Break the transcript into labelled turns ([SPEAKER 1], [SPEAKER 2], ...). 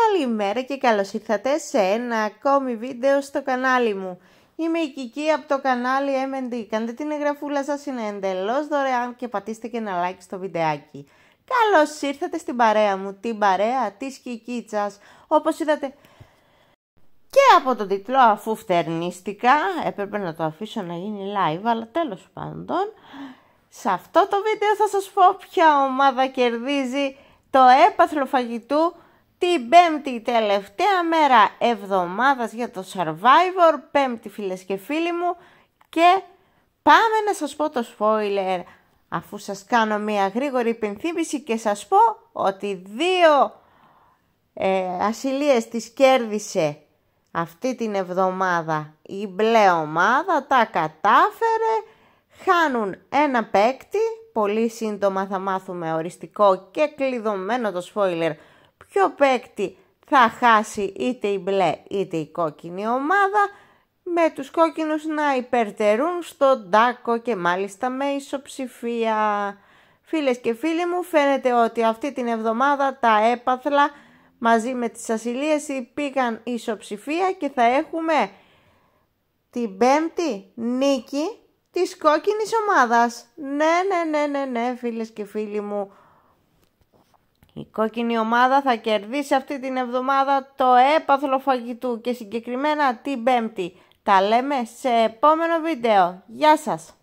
[SPEAKER 1] Καλημέρα και καλώς ήρθατε σε ένα ακόμη βίντεο στο κανάλι μου. Είμαι η Κική από το κανάλι M&D. Κάντε την εγγραφούλα σας, είναι εντελώς δωρεάν και πατήστε και ένα like στο βιντεάκι. Καλώς ήρθατε στην παρέα μου, την παρέα της Κικίτσας. Όπως είδατε και από τον τίτλο αφού φτερνίστηκα, έπρεπε να το αφήσω να γίνει live, αλλά τέλος πάντων, σε αυτό το βίντεο θα σας πω ποια ομάδα κερδίζει το έπαθλο φαγητού την πέμπτη τελευταία μέρα εβδομάδας για το Survivor, πέμπτη φίλες και φίλοι μου και πάμε να σας πω το spoiler αφού σας κάνω μια γρήγορη υπενθύμηση και σας πω ότι δύο ε, ασυλίες τις κέρδισε αυτή την εβδομάδα η μπλε ομάδα, τα κατάφερε, χάνουν ένα παίκτη, πολύ σύντομα θα μάθουμε οριστικό και κλειδωμένο το spoiler ποιο παίκτη θα χάσει είτε η μπλε είτε η κόκκινη ομάδα με τους κόκκινους να υπερτερούν στον τάκο και μάλιστα με ισοψηφία. Φίλες και φίλοι μου φαίνεται ότι αυτή την εβδομάδα τα έπαθλα μαζί με τις ασυλίες πήγαν ισοψηφία και θα έχουμε την πέμπτη νίκη της κόκκινης ομάδας. Ναι, ναι, ναι, ναι, ναι, φίλες και φίλοι μου. Η κόκκινη ομάδα θα κερδίσει αυτή την εβδομάδα το έπαθλο φαγητού και συγκεκριμένα την πέμπτη. Τα λέμε σε επόμενο βίντεο. Γεια σας!